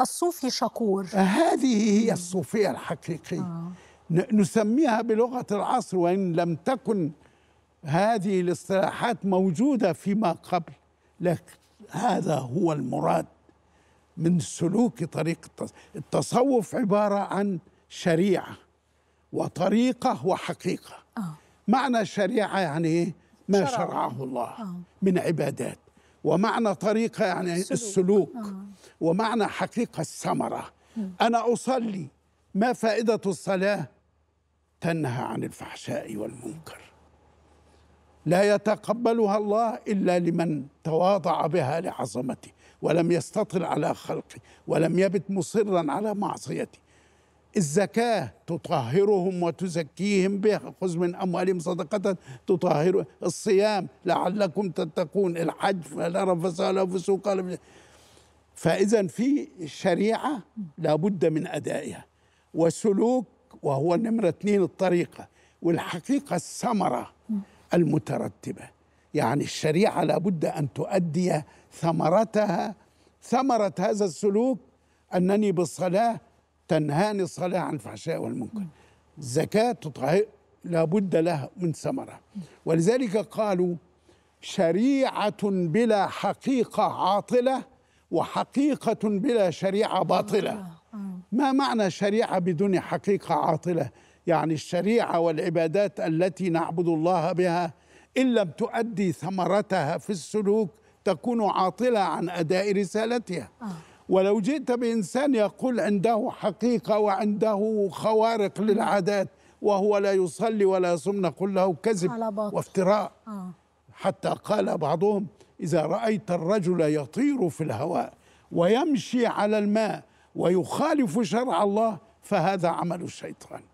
الصوفي شكور هذه هي الصوفية الحقيقية آه. نسميها بلغة العصر وإن لم تكن هذه الاصطلاحات موجودة فيما قبل لكن هذا هو المراد من سلوك طريق التصوف التصوف عبارة عن شريعة وطريقة وحقيقة آه. معنى الشريعة يعني إيه؟ ما شرعه الله آه. من عبادات ومعنى طريقة يعني السلوك, السلوك. آه. ومعنى حقيقة الثمرة أنا أصلي ما فائدة الصلاة تنهى عن الفحشاء والمنكر لا يتقبلها الله إلا لمن تواضع بها لعظمته ولم يستطل على خلقه ولم يبت مصرا على معصيته الزكاة تطهرهم وتزكيهم بها خذ من أموالهم صدقة تطهر الصيام لعلكم تتقون الحج فلا رفس ولا فسوق فإذا في شريعة لابد من أدائها وسلوك وهو نمرة اثنين الطريقة والحقيقة الثمرة المترتبة يعني الشريعة لابد أن تؤدي ثمرتها ثمرة هذا السلوك أنني بالصلاة تنهاني الصلاة عن الفحشاء والمنكر الزكاة تطهر لابد لها من ثمرة ولذلك قالوا شريعة بلا حقيقة عاطلة وحقيقة بلا شريعة باطلة آه. ما معنى شريعة بدون حقيقة عاطلة يعني الشريعة والعبادات التي نعبد الله بها إن لم تؤدي ثمرتها في السلوك تكون عاطلة عن أداء رسالتها آه. ولو جئت بإنسان يقول عنده حقيقة وعنده خوارق للعادات وهو لا يصلي ولا يصوم نقول له كذب وافتراء آه. حتى قال بعضهم إذا رأيت الرجل يطير في الهواء ويمشي على الماء ويخالف شرع الله فهذا عمل الشيطان